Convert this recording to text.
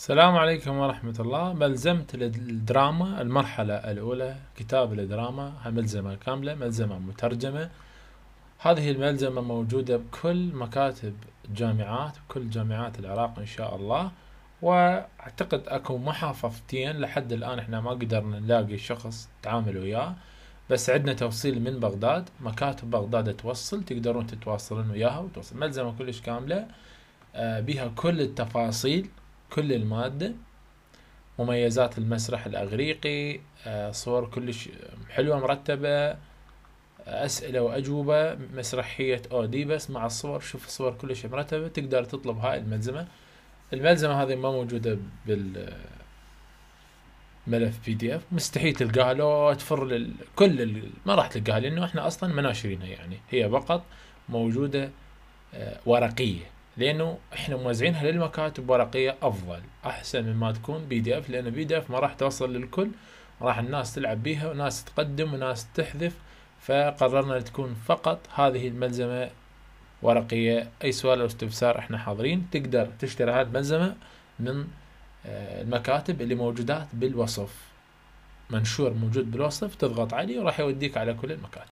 السلام عليكم ورحمة الله ملزمة الدراما المرحلة الأولى كتاب الدراما ملزمة كاملة ملزمة مترجمة هذه الملزمة موجودة بكل مكاتب الجامعات بكل جامعات العراق إن شاء الله وأعتقد أكو محافظتين لحد الآن إحنا ما قدرنا نلاقي شخص تعامل وياه بس عندنا توصيل من بغداد مكاتب بغداد توصل تقدرون تتواصلون وياها وتوصل ملزمة كلش كاملة آه، بها كل التفاصيل كل المادة مميزات المسرح الأغريقي آه، صور كلش حلوة مرتبة أسئلة وأجوبة مسرحية أوديبس مع الصور شوف الصور كلش مرتبة تقدر تطلب هاي الملزمة الملزمة هذه ما موجودة بال ملف بي دي اف مستحيل تلقاها لو تفر لل... كل ال... ما راح تلقاها لانه احنا اصلا مناشرينها يعني هي فقط موجوده آه، ورقيه لانه احنا موزعينها للمكاتب ورقيه افضل احسن مما تكون بي دي اف لان بي دي اف ما راح توصل للكل راح الناس تلعب بيها وناس تقدم وناس تحذف فقررنا تكون فقط هذه الملزمه ورقيه اي سؤال او استفسار احنا حاضرين تقدر تشتري هذه الملزمه من آه، المكاتب اللي موجودات بالوصف منشور موجود بالوصف تضغط عليه وراح يوديك على كل المكاتب